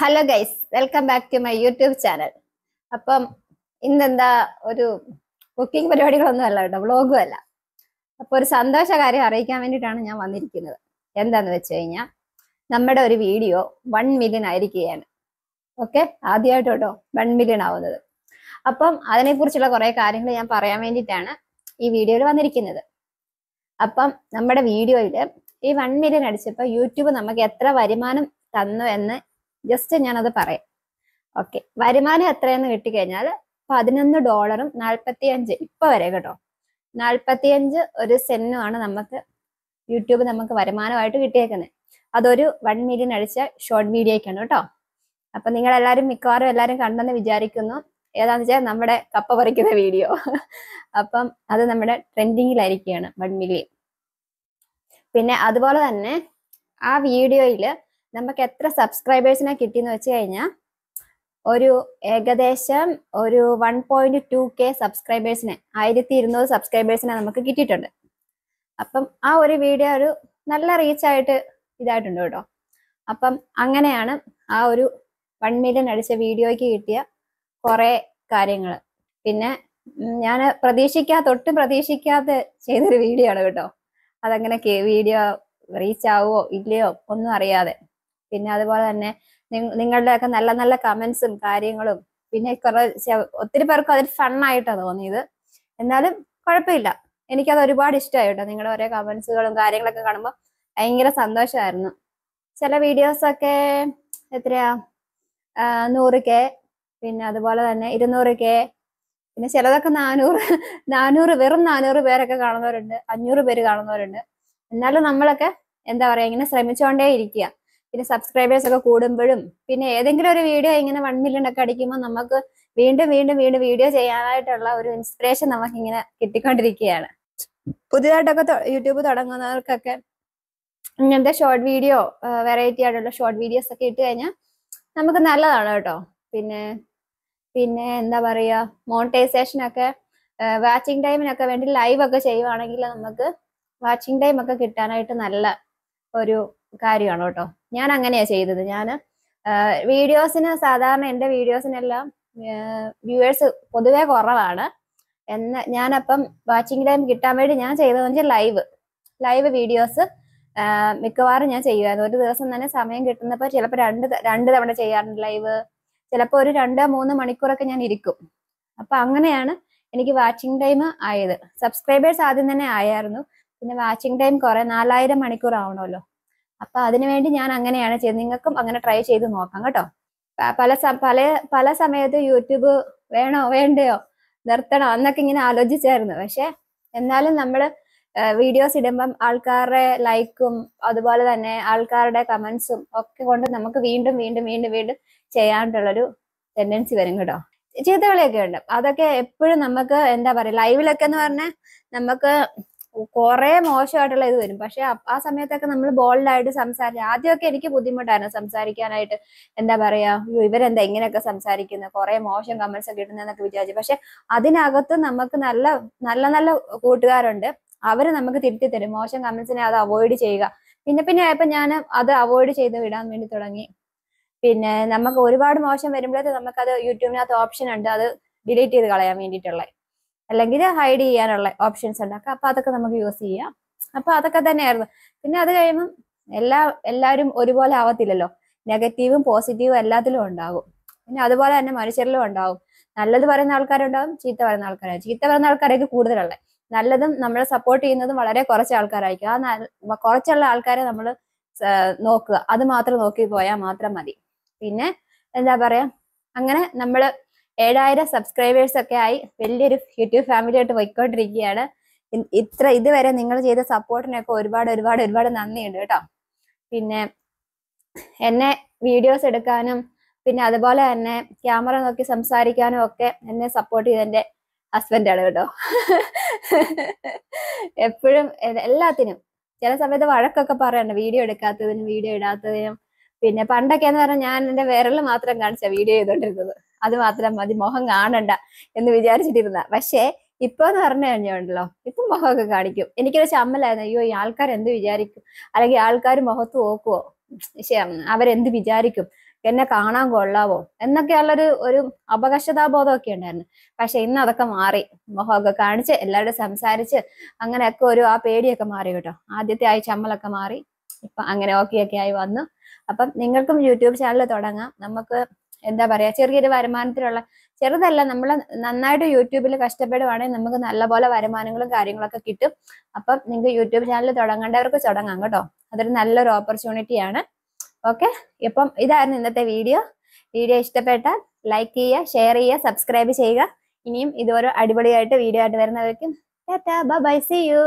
hello guys welcome back to my YouTube channel അപ്പം ഇന്നെന്താ ഒരു കുക്കിംഗ് പരിപാടികളൊന്നും അല്ല കേട്ടോ വ്ളോഗും അല്ല അപ്പൊ ഒരു സന്തോഷ കാര്യം അറിയിക്കാൻ വേണ്ടിയിട്ടാണ് ഞാൻ വന്നിരിക്കുന്നത് എന്താന്ന് വെച്ച് കഴിഞ്ഞാൽ നമ്മുടെ ഒരു വീഡിയോ വൺ മില്യൺ ആയിരിക്കുകയാണ് ഓക്കെ ആദ്യമായിട്ട് കേട്ടോ വൺ മില്യൺ ആവുന്നത് അപ്പം അതിനെക്കുറിച്ചുള്ള കുറേ കാര്യങ്ങൾ ഞാൻ പറയാൻ വേണ്ടിയിട്ടാണ് ഈ വീഡിയോയിൽ വന്നിരിക്കുന്നത് അപ്പം നമ്മുടെ വീഡിയോയില് ഈ വൺ മില്യൺ അടിച്ചപ്പോൾ യൂട്യൂബ് നമുക്ക് എത്ര വരുമാനം തന്നു എന്ന് ജസ്റ്റ് ഞാനത് പറയാം ഓക്കെ വരുമാനം എത്രയെന്ന് കിട്ടിക്കഴിഞ്ഞാൽ പതിനൊന്ന് ഡോളറും നാൽപ്പത്തിയഞ്ച് ഇപ്പൊ വരെ കേട്ടോ നാൽപ്പത്തിയഞ്ച് ഒരു സെന്നുമാണ് നമുക്ക് യൂട്യൂബ് നമുക്ക് വരുമാനമായിട്ട് കിട്ടിയേക്കുന്നത് അതൊരു വൺ മില്യൺ അടിച്ച ഷോർട്ട് വീഡിയോയ്ക്കാണ് കേട്ടോ അപ്പൊ നിങ്ങൾ എല്ലാവരും മിക്കവാറും എല്ലാവരും കണ്ടെന്ന് വിചാരിക്കുന്നു ഏതാന്ന് വെച്ചാൽ നമ്മുടെ കപ്പ പറിക്കുന്ന വീഡിയോ അപ്പം അത് നമ്മുടെ ട്രെൻഡിങ്ങിലായിരിക്കുകയാണ് വൺ മില്യൺ പിന്നെ അതുപോലെ തന്നെ ആ വീഡിയോയില് നമുക്ക് എത്ര സബ്സ്ക്രൈബേഴ്സിനെ കിട്ടിയെന്ന് വെച്ച് കഴിഞ്ഞാൽ ഒരു ഏകദേശം ഒരു വൺ പോയിന്റ് ടു കെ സബ്സ്ക്രൈബേഴ്സിനെ ആയിരത്തി ഇരുന്നൂറ് സബ്സ്ക്രൈബേഴ്സിനെ നമുക്ക് കിട്ടിയിട്ടുണ്ട് അപ്പം ആ ഒരു വീഡിയോ ഒരു നല്ല റീച്ചായിട്ട് ഇതായിട്ടുണ്ട് കേട്ടോ അപ്പം അങ്ങനെയാണ് ആ ഒരു വൺ മില്യൺ അടിച്ച വീഡിയോയ്ക്ക് കിട്ടിയ കുറേ കാര്യങ്ങൾ പിന്നെ ഞാൻ പ്രതീക്ഷിക്കാത്ത ഒട്ടും പ്രതീക്ഷിക്കാതെ ചെയ്തൊരു വീഡിയോ ആണ് കേട്ടോ അതങ്ങനെ വീഡിയോ റീച്ച് ആവോ ഇല്ലയോ ഒന്നും അറിയാതെ പിന്നെ അതുപോലെ തന്നെ നിങ്ങളുടെയൊക്കെ നല്ല നല്ല കമന്റ്സും കാര്യങ്ങളും പിന്നെ കുറെ ഒത്തിരി പേർക്കും അതിൽ ഫണ്ണായിട്ടാണ് തോന്നിയത് എന്നാലും കുഴപ്പമില്ല എനിക്കത് ഒരുപാട് ഇഷ്ടമായി കേട്ടോ നിങ്ങളുടെ ഓരോ കമന്റ്സുകളും കാര്യങ്ങളൊക്കെ കാണുമ്പോൾ ഭയങ്കര സന്തോഷമായിരുന്നു ചില വീഡിയോസൊക്കെ എത്രയാ നൂറ് കെ പിന്നെ അതുപോലെ തന്നെ ഇരുന്നൂറ് കെ പിന്നെ ചിലതൊക്കെ നാനൂറ് നാനൂറ് വെറും നാനൂറ് പേരൊക്കെ കാണുന്നവരുണ്ട് അഞ്ഞൂറ് പേര് കാണുന്നവരുണ്ട് എന്നാലും നമ്മളൊക്കെ എന്താ പറയുക ഇങ്ങനെ ശ്രമിച്ചുകൊണ്ടേ ഇരിക്കുക പിന്നെ സബ്സ്ക്രൈബേഴ്സ് ഒക്കെ കൂടുമ്പോഴും പിന്നെ ഏതെങ്കിലും ഒരു വീഡിയോ ഇങ്ങനെ വൺ മില്യൺ ഒക്കെ അടിക്കുമ്പോൾ നമുക്ക് വീണ്ടും വീണ്ടും വീണ്ടും വീഡിയോ ചെയ്യാനായിട്ടുള്ള ഒരു ഇൻസ്പിറേഷൻ നമുക്ക് ഇങ്ങനെ കിട്ടിക്കൊണ്ടിരിക്കുകയാണ് പുതിയതായിട്ടൊക്കെ യൂട്യൂബ് തുടങ്ങുന്നവർക്കൊക്കെ ഇങ്ങനത്തെ ഷോർട്ട് വീഡിയോ വെറൈറ്റി ആയിട്ടുള്ള ഷോർട്ട് വീഡിയോസ് ഒക്കെ ഇട്ട് കഴിഞ്ഞാൽ നമുക്ക് നല്ലതാണ് കേട്ടോ പിന്നെ പിന്നെ എന്താ പറയുക മോണിറ്റൈസേഷനൊക്കെ വാച്ചിങ് ടൈമിനൊക്കെ വേണ്ടി ലൈവ് ഒക്കെ ചെയ്യുവാണെങ്കിൽ നമുക്ക് വാച്ചിങ് ടൈം ഒക്കെ കിട്ടാനായിട്ട് നല്ല ഒരു കാര്യമാണ് കേട്ടോ ഞാൻ അങ്ങനെയാണ് ചെയ്തത് ഞാൻ വീഡിയോസിന് സാധാരണ എൻ്റെ വീഡിയോസിനെല്ലാം വ്യൂവേഴ്സ് പൊതുവേ കുറവാണ് എന്ന ഞാനപ്പം വാച്ചിങ് ടൈം കിട്ടാൻ വേണ്ടി ഞാൻ ചെയ്തതെന്ന് വെച്ചാൽ ലൈവ് ലൈവ് വീഡിയോസ് മിക്കവാറും ഞാൻ ചെയ്യുമായിരുന്നു ഒരു ദിവസം തന്നെ സമയം കിട്ടുന്നപ്പോൾ ചിലപ്പോൾ രണ്ട് രണ്ട് തവണ ചെയ്യാറുണ്ട് ലൈവ് ചിലപ്പോൾ ഒരു രണ്ട് മൂന്ന് മണിക്കൂറൊക്കെ ഞാൻ ഇരിക്കും അപ്പം അങ്ങനെയാണ് എനിക്ക് വാച്ചിങ് ടൈം ആയത് സബ്സ്ക്രൈബേഴ്സ് ആദ്യം തന്നെ ആയായിരുന്നു പിന്നെ വാച്ചിങ് ടൈം കുറേ നാലായിരം മണിക്കൂർ ആവണമല്ലോ അപ്പൊ അതിനുവേണ്ടി ഞാൻ അങ്ങനെയാണ് ചെയ്ത് നിങ്ങൾക്കും അങ്ങനെ ട്രൈ ചെയ്ത് നോക്കാം കേട്ടോ പല പല പല സമയത്ത് യൂട്യൂബ് വേണോ വേണ്ടയോ നിർത്തണോ എന്നൊക്കെ ഇങ്ങനെ ആലോചിച്ചായിരുന്നു പക്ഷെ എന്നാലും നമ്മൾ വീഡിയോസ് ഇടുമ്പം ആൾക്കാരുടെ ലൈക്കും അതുപോലെ തന്നെ ആൾക്കാരുടെ കമന്റ്സും ഒക്കെ കൊണ്ട് നമുക്ക് വീണ്ടും വീണ്ടും വീണ്ടും വീണ്ടും ചെയ്യാനുള്ളൊരു ടെൻഡൻസി വരും കേട്ടോ ചീത്തകളിയൊക്കെ ഉണ്ട് അതൊക്കെ എപ്പോഴും നമുക്ക് എന്താ പറയുക ലൈവിലൊക്കെ എന്ന് പറഞ്ഞാൽ നമുക്ക് കുറെ മോശമായിട്ടുള്ള ഇത് വരും പക്ഷെ ആ സമയത്തൊക്കെ നമ്മൾ ബോൾഡായിട്ട് സംസാരിച്ചു ആദ്യമൊക്കെ എനിക്ക് ബുദ്ധിമുട്ടായിരുന്നു സംസാരിക്കാനായിട്ട് എന്താ പറയാ അയ്യോ ഇവരെന്താ ഇങ്ങനെയൊക്കെ സംസാരിക്കുന്നത് കുറെ മോശം കമന്റ്സ് ഒക്കെ ഇടുന്നതെന്നൊക്കെ വിചാരിച്ചു പക്ഷെ അതിനകത്ത് നമുക്ക് നല്ല നല്ല നല്ല കൂട്ടുകാരുണ്ട് അവര് നമുക്ക് തിരുത്തി തരും മോശം കമന്റ്സിനെ അത് അവോയ്ഡ് ചെയ്യുക പിന്നെ പിന്നെ ആയപ്പോ ഞാൻ അത് അവോയ്ഡ് ചെയ്ത് വിടാൻ വേണ്ടി തുടങ്ങി പിന്നെ നമുക്ക് ഒരുപാട് മോശം വരുമ്പോഴത്തെ നമുക്കത് യൂട്യൂബിനകത്ത് ഓപ്ഷൻ ഉണ്ട് അത് ഡിലീറ്റ് ചെയ്ത് കളയാൻ വേണ്ടിയിട്ടുള്ളത് അല്ലെങ്കിൽ ഹൈഡ് ചെയ്യാനുള്ള ഓപ്ഷൻസ് ഉണ്ട് അപ്പൊ അതൊക്കെ നമുക്ക് യൂസ് ചെയ്യാം അപ്പൊ അതൊക്കെ തന്നെയായിരുന്നു പിന്നെ അത് കഴിയുമ്പം എല്ലാ എല്ലാവരും ഒരുപോലെ ആവത്തില്ലല്ലോ നെഗറ്റീവും പോസിറ്റീവും എല്ലാത്തിലും ഉണ്ടാകും പിന്നെ അതുപോലെ തന്നെ മനുഷ്യരിലും ഉണ്ടാകും നല്ലത് പറയുന്ന ആൾക്കാരുണ്ടാവും ചീത്ത പറയുന്ന ആൾക്കാരാണ് ചീത്ത പറയുന്ന ആൾക്കാരായിരിക്കും കൂടുതലുള്ളത് നല്ലതും നമ്മളെ സപ്പോർട്ട് ചെയ്യുന്നതും വളരെ കുറച്ച് ആൾക്കാരായിരിക്കും ആ കുറച്ചുള്ള ആൾക്കാരെ നമ്മൾ നോക്കുക അത് മാത്രം നോക്കി പോയാൽ മാത്രം മതി പിന്നെ എന്താ പറയാ അങ്ങനെ നമ്മൾ ഏഴായിരം സബ്സ്ക്രൈബേഴ്സ് ഒക്കെ ആയി വലിയൊരു യൂട്യൂബ് ഫാമിലി ആയിട്ട് പോയിക്കൊണ്ടിരിക്കുകയാണ് ഇത്ര ഇതുവരെ നിങ്ങൾ ചെയ്ത സപ്പോർട്ടിനൊക്കെ ഒരുപാട് ഒരുപാട് ഒരുപാട് നന്ദിയുണ്ട് കേട്ടോ പിന്നെ എന്നെ വീഡിയോസ് എടുക്കാനും പിന്നെ അതുപോലെ തന്നെ ക്യാമറ നോക്കി സംസാരിക്കാനും ഒക്കെ എന്നെ സപ്പോർട്ട് ചെയ്തെൻ്റെ ഹസ്ബൻഡാണ് കേട്ടോ എപ്പോഴും എല്ലാത്തിനും ചില സമയത്ത് വഴക്കൊക്കെ പറയണ്ട വീഡിയോ എടുക്കാത്തതിനും വീഡിയോ ഇടാത്തതിനും പിന്നെ പണ്ടൊക്കെ എന്ന് പറഞ്ഞാൽ ഞാൻ എന്റെ വിരൽ മാത്രം കാണിച്ച വീഡിയോ ചെയ്തോണ്ടിരുന്നത് അത് മാത്രം മതി മുഖം കാണണ്ട എന്ന് വിചാരിച്ചിട്ടിരുന്ന പക്ഷേ ഇപ്പൊ എന്ന് പറഞ്ഞു കഴിഞ്ഞുണ്ടല്ലോ ഇപ്പം മുഖമൊക്കെ കാണിക്കും എനിക്കൊരു ചമ്മലായിരുന്നു അയ്യോ ഈ ആൾക്കാർ എന്ത് വിചാരിക്കും അല്ലെങ്കിൽ ആൾക്കാർ മുഖത്ത് നോക്കുവോ അവരെന്ത് വിചാരിക്കും എന്നെ കാണാൻ കൊള്ളാവോ എന്നൊക്കെയുള്ളൊരു ഒരു ഒക്കെ ഉണ്ടായിരുന്നു പക്ഷെ ഇന്ന് അതൊക്കെ മാറി മുഖമൊക്കെ കാണിച്ച് എല്ലാവരും സംസാരിച്ച് അങ്ങനെയൊക്കെ ഒരു ആ പേടിയൊക്കെ മാറി കേട്ടോ ആദ്യത്തെ ആ ചമ്മലൊക്കെ മാറി ഇപ്പൊ അങ്ങനെ ഓക്കെ ഒക്കെ ആയി വന്നു അപ്പം നിങ്ങൾക്കും യൂട്യൂബ് ചാനൽ തുടങ്ങാം നമുക്ക് എന്താ പറയാ ചെറിയൊരു വരുമാനത്തിലുള്ള ചെറുതല്ല നമ്മൾ നന്നായിട്ട് യൂട്യൂബിൽ കഷ്ടപ്പെടുവാണെങ്കിൽ നമുക്ക് നല്ലപോലെ വരുമാനങ്ങളും കാര്യങ്ങളൊക്കെ കിട്ടും അപ്പം നിങ്ങൾക്ക് യൂട്യൂബ് ചാനൽ തുടങ്ങേണ്ടവർക്ക് തുടങ്ങാം കേട്ടോ അതൊരു നല്ലൊരു ഓപ്പർച്യൂണിറ്റിയാണ് ഓക്കെ ഇപ്പം ഇതായിരുന്നു ഇന്നത്തെ വീഡിയോ വീഡിയോ ഇഷ്ടപ്പെട്ടാൽ ലൈക്ക് ചെയ്യുക ഷെയർ ചെയ്യുക സബ്സ്ക്രൈബ് ചെയ്യുക ഇനിയും ഇതുപോലെ അടിപൊളിയായിട്ട് വീഡിയോ ആയിട്ട് വരുന്നവർക്കും ടാറ്റാ ബൈ സി യു